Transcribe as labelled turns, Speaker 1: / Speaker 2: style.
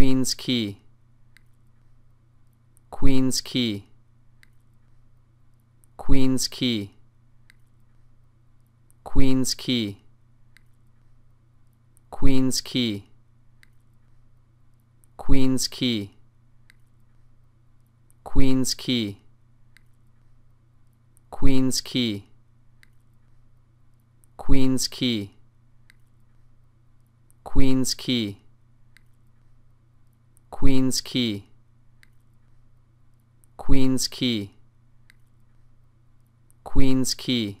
Speaker 1: Queen's Key Queen's Key Queen's Key Queen's Key Queen's Key Queen's Key Queen's Key Queen's Key Queen's Key Queen's Key Queen's Key Queen's Key Queen's Key